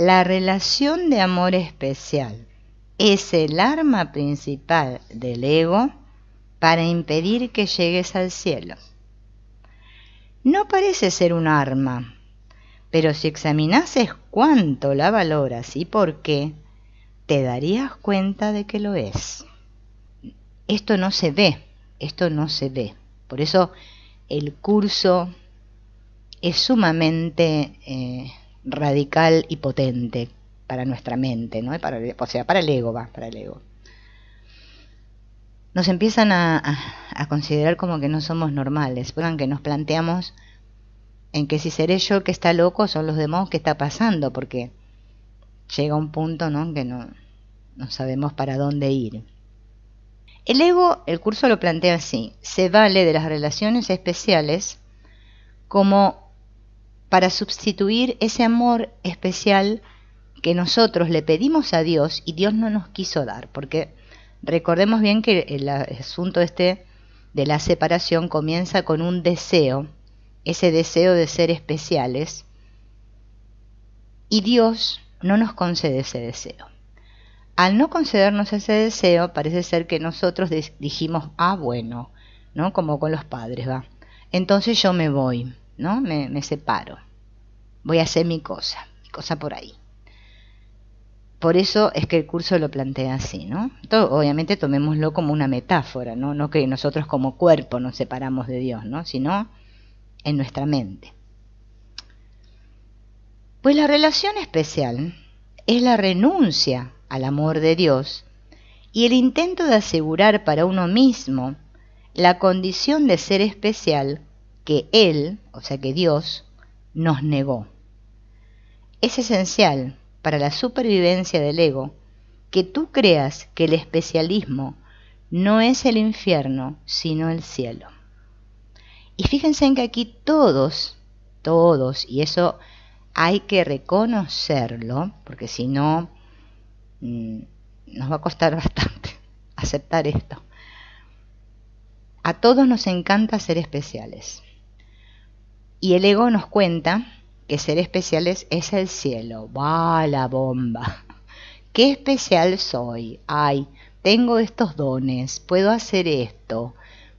La relación de amor especial es el arma principal del ego para impedir que llegues al cielo. No parece ser un arma, pero si examinases cuánto la valoras y por qué, te darías cuenta de que lo es. Esto no se ve, esto no se ve. Por eso el curso es sumamente eh, radical y potente para nuestra mente, ¿no? Para, o sea, para el ego va, para el ego. Nos empiezan a, considerar como que no somos normales, que nos planteamos en que si seré yo el que está loco, son los demás que está pasando, porque llega un punto ¿no? que no, no sabemos para dónde ir. El ego, el curso lo plantea así, se vale de las relaciones especiales como para sustituir ese amor especial que nosotros le pedimos a Dios y Dios no nos quiso dar, porque recordemos bien que el asunto este de la separación comienza con un deseo, ese deseo de ser especiales, y Dios no nos concede ese deseo. Al no concedernos ese deseo, parece ser que nosotros dijimos, ah, bueno, ¿no? Como con los padres, va. Entonces yo me voy, ¿no? me separo voy a hacer mi cosa, mi cosa por ahí. Por eso es que el curso lo plantea así, ¿no? obviamente tomémoslo como una metáfora, ¿no? No que nosotros como cuerpo nos separamos de Dios, ¿no? Sino en nuestra mente. Pues la relación especial es la renuncia al amor de Dios y el intento de asegurar para uno mismo la condición de ser especial que Él, o sea que Dios, nos negó. Es esencial para la supervivencia del ego que tú creas que el especialismo no es el infierno, sino el cielo. Y fíjense en que aquí todos, todos, y eso hay que reconocerlo, porque si no, mm, nos va a costar bastante aceptar esto. A todos nos encanta ser especiales. Y el ego nos cuenta que ser especiales es el cielo. Va la bomba. Qué especial soy. Ay, tengo estos dones, puedo hacer esto.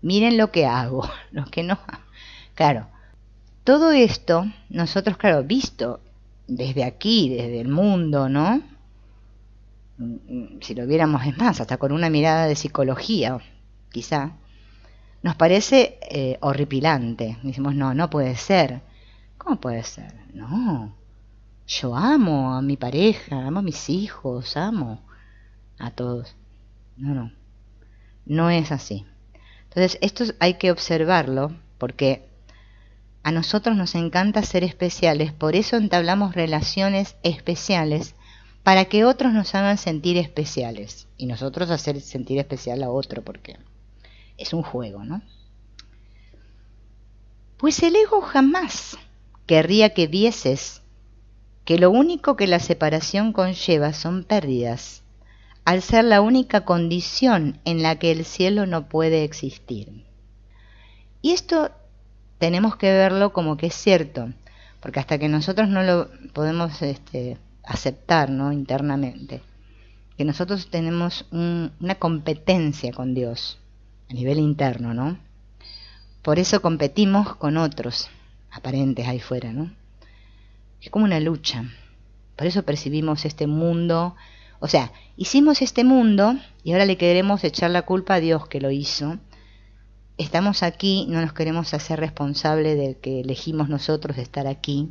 Miren lo que hago, lo que no. Claro, todo esto nosotros, claro, visto desde aquí, desde el mundo, ¿no? Mm, mm, si lo viéramos es más, hasta con una mirada de psicología, quizá, nos parece eh, horripilante. Decimos, no, no puede ser ¿Cómo puede ser? No. Yo amo a mi pareja, amo a mis hijos, amo a todos. No, no. No es así. Entonces, esto hay que observarlo porque a nosotros nos encanta ser especiales, por eso entablamos relaciones especiales para que otros nos hagan sentir especiales y nosotros hacer sentir especial a otro porque es un juego, ¿no? Pues el ego jamás querría que vieses que lo único que la separación conlleva son pérdidas, al ser la única condición en la que el cielo no puede existir. Y esto tenemos que verlo como que es cierto, porque hasta que nosotros no lo podemos este, aceptar ¿no? internamente, que nosotros tenemos una competencia con Dios a nivel interno, ¿no? Por eso competimos con otros, aparentes ahí fuera, ¿no? Es como una lucha. Por eso percibimos este mundo. O sea, hicimos este mundo y ahora le queremos echar la culpa a Dios que lo hizo. Estamos aquí, no nos queremos hacer responsables del que elegimos nosotros de estar aquí.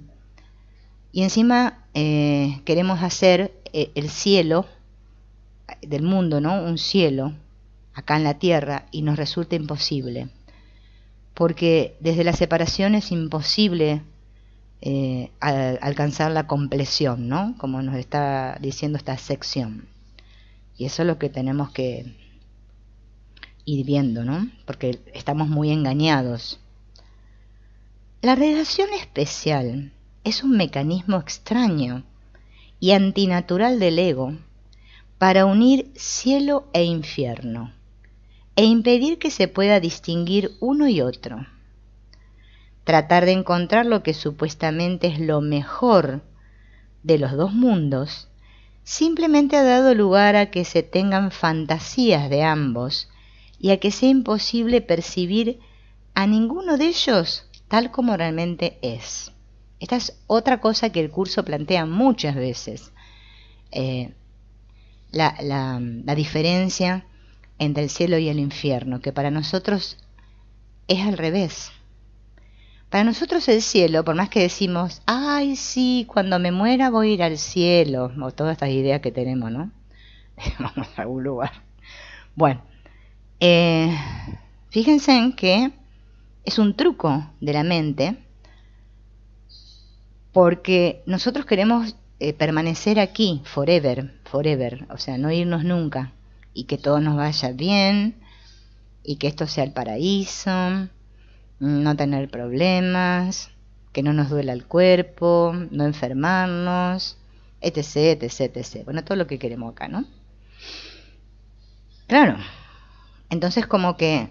Y encima eh, queremos hacer eh, el cielo del mundo, ¿no? Un cielo acá en la tierra y nos resulta imposible porque desde la separación es imposible eh, alcanzar la compleción, ¿no? Como nos está diciendo esta sección. Y eso es lo que tenemos que ir viendo, ¿no? Porque estamos muy engañados. La relación especial es un mecanismo extraño y antinatural del ego para unir cielo e infierno e impedir que se pueda distinguir uno y otro. Tratar de encontrar lo que supuestamente es lo mejor de los dos mundos simplemente ha dado lugar a que se tengan fantasías de ambos y a que sea imposible percibir a ninguno de ellos tal como realmente es. Esta es otra cosa que el curso plantea muchas veces. Eh, la diferencia entre el cielo y el infierno, que para nosotros es al revés. Para nosotros el cielo, por más que decimos, ay, sí, cuando me muera voy a ir al cielo, o todas estas ideas que tenemos, ¿no? Vamos a algún lugar. Bueno, eh, fíjense en que es un truco de la mente, porque nosotros queremos eh, permanecer aquí, forever, forever, o sea, no irnos nunca y que todo nos vaya bien y que esto sea el paraíso, no tener problemas, que no nos duela el cuerpo, no enfermarnos, etc, etc, etc. Bueno, todo lo que queremos acá, ¿no? Claro. Entonces como que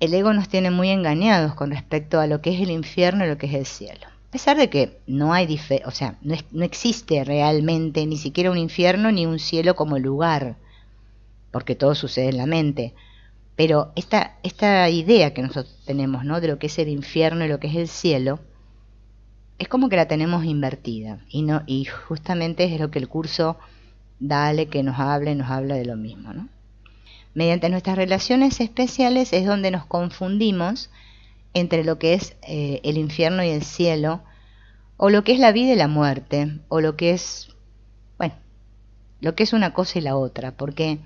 el ego nos tiene muy engañados con respecto a lo que es el infierno y lo que es el cielo. A pesar de que no hay, o sea, no, no existe realmente ni siquiera un infierno ni un cielo como lugar porque todo sucede en la mente. Pero esta, esta idea que nosotros tenemos ¿no? de lo que es el infierno y lo que es el cielo, es como que la tenemos invertida. Y, no, y justamente es lo que el curso Dale, que nos hable, nos habla de lo mismo. ¿no? Mediante nuestras relaciones especiales es donde nos confundimos entre lo que es eh, el infierno y el cielo, o lo que es la vida y la muerte, o lo que es, bueno, lo que es una cosa y la otra, porque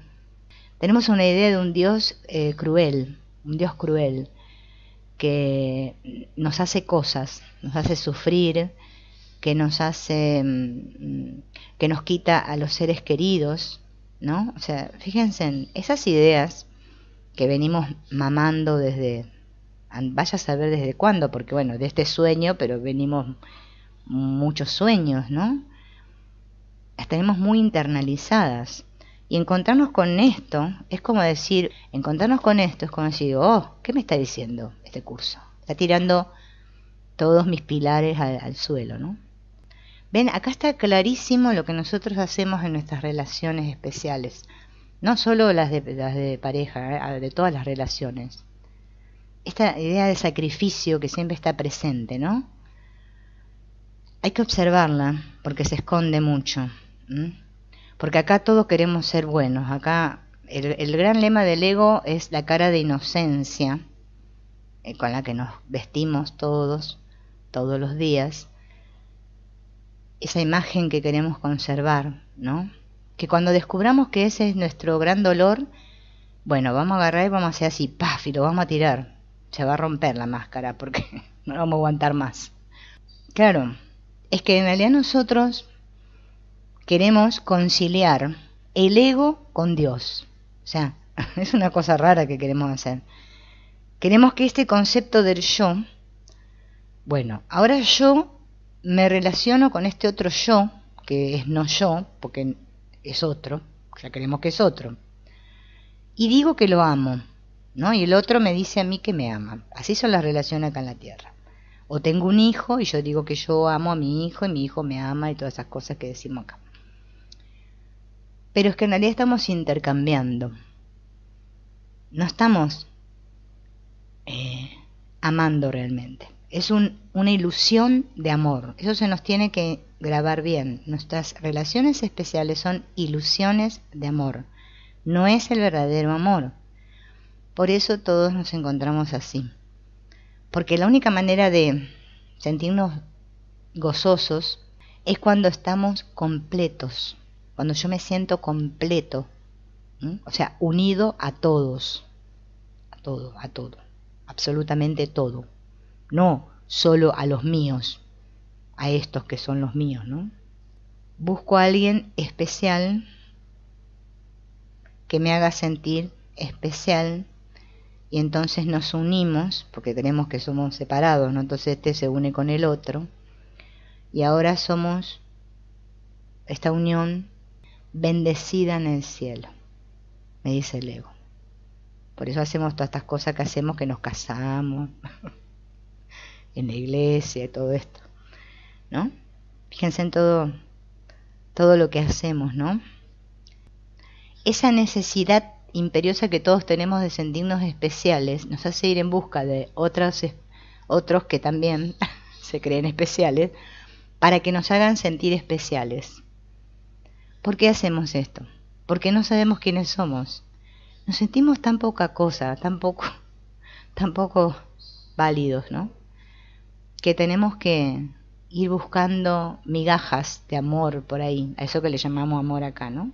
tenemos una idea de un Dios eh, cruel, un Dios cruel, que nos hace cosas, nos hace sufrir, que nos hace, mm, mm, que nos quita a los seres queridos, ¿no? O sea, fíjense en esas ideas que venimos mamando desde, vaya a saber desde cuándo, porque bueno, de este sueño, pero venimos muchos sueños, ¿no? Las muy internalizadas. Y encontrarnos con esto es como decir, encontrarnos con esto es como decir, oh, ¿qué me está diciendo este curso? Está tirando todos mis pilares al, suelo, ¿no? Ven, acá está clarísimo lo que nosotros hacemos en nuestras relaciones especiales, no solo las de, de pareja, ¿eh? ah, de todas las relaciones. Esta idea de sacrificio que siempre está presente, ¿no? Hay que observarla porque se esconde mucho. ¿no? Porque acá todos queremos ser buenos. Acá el, gran lema del ego es la cara de inocencia eh, con la que nos vestimos todos, todos los días. Esa imagen que queremos conservar, ¿no? Que cuando descubramos que ese es nuestro gran dolor, bueno, vamos a agarrar y vamos a hacer así, paf, y lo vamos a tirar. Se va a romper la máscara porque no vamos a aguantar más. Claro, es que en realidad nosotros queremos conciliar el ego con Dios. O sea, es una cosa rara que queremos hacer. Queremos que este concepto del yo, bueno, ahora yo me relaciono con este otro yo, que es no yo, porque es otro, ya queremos que es otro. Y digo que lo amo, ¿no? Y el otro me dice a mí que me ama. Así son las relaciones acá en la Tierra. O tengo un hijo y yo digo que yo amo a mi hijo y mi hijo me ama y todas esas cosas que decimos acá pero es que en realidad estamos intercambiando. No estamos eh, amando realmente. Es una ilusión de amor. Eso se nos tiene que grabar bien. Nuestras relaciones especiales son ilusiones de amor. No es el verdadero amor. Por eso todos nos encontramos así. Porque la única manera de sentirnos gozosos es cuando estamos completos cuando yo me siento completo, o sea, unido a todos, a todo, a todo, absolutamente todo, no solo a los míos, a estos que son los míos, ¿no? Busco a alguien especial que me haga sentir especial y entonces nos unimos porque creemos que somos separados, ¿no? Entonces este se une con el otro y ahora somos esta unión bendecida en el cielo, me dice el ego. Por eso hacemos todas estas cosas que hacemos, que nos casamos, en la iglesia y todo esto, ¿no? Fíjense en todo, todo lo que hacemos, ¿no? Esa necesidad imperiosa que todos tenemos de sentirnos especiales nos hace ir en busca de otros que también se creen especiales para que nos hagan sentir especiales. ¿Por qué hacemos esto? Porque no sabemos quiénes somos. Nos sentimos tan poca cosa, tan poco, tan poco válidos, ¿no? Que tenemos que ir buscando migajas de amor por ahí, a eso que le llamamos amor acá, ¿no?